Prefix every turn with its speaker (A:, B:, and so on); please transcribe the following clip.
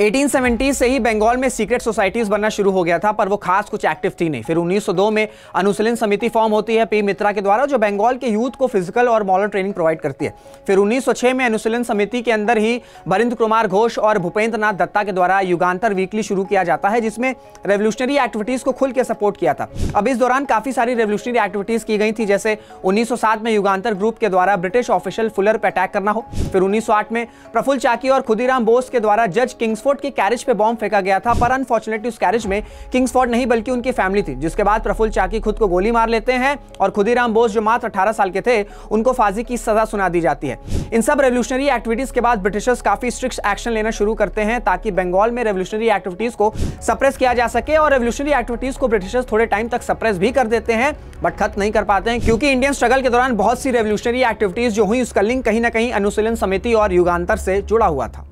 A: 1870 से ही बंगाल में secret societies बनना शुरू हो गया था पर वो खास कुछ एक्टिव थी नहीं फिर 1902 में अनुशीलन समिति फॉर्म होती है पी मित्रा के द्वारा जो बंगाल के यूथ को फिजिकल और मॉरल ट्रेनिंग प्रोवाइड करती है फिर 1906 में अनुशीलन समिति के अंदर ही बरिंद कुमार घोष और भूपेंद्र नाथ दत्ता के द्वारा युगांतर वीकली शुरू किया जाता है जिसमें रेवोल्यूशनरी एक्टिविटीज को खुल के सपोर्ट किया था अब इस दौरान काफी सारी रेवोल्यूशनरी एक्टिविटीज की गई थी जैसे उन्नीस में युगांतर ग्रुप के द्वारा ब्रिटिश ऑफिशियल फुलर पर अटैक करना हो फिर उन्नीस में प्रफुल चाकी और खुदीराम बोस के द्वारा जज किंग्सफोर्ड प्रफोर्ड के कैरेज पे बॉम्ब फेंका गया था पर अनफॉर्चुनेटली उस कैरेज में किंग्सफोर्ड नहीं बल्कि उनकी फैमिली थी जिसके बाद प्रफुल्ल चाकी खुद को गोली मार लेते हैं और खुदीराम बोस जो मात्र अठारह साल के थे उनको फांसी की सजा सुना दी जाती है इन सब रेवोल्यूशनरी एक्टिविटीज के बाद ब्रिटिशर्स काफी स्ट्रिक्ट एक्शन लेना शुरू करते हैं ताकि बंगाल में रेवोल्यूशनरी एक्टिविटीज को सप्रेस किया जा सके और रेवोल्यूशनरी एक्टिविटीज को ब्रिटिशर्स थोड़े टाइम तक सप्रेस भी कर देते हैं बट खत्म नहीं कर पाते हैं क्योंकि इंडियन स्ट्रगल के दौरान बहुत सी रेवोल्यूशनरी एक्टिविटीज जो हुई उसका लिंक कहीं ना कहीं अनुशीलन समिति और युगांतर से जुड़ा हुआ था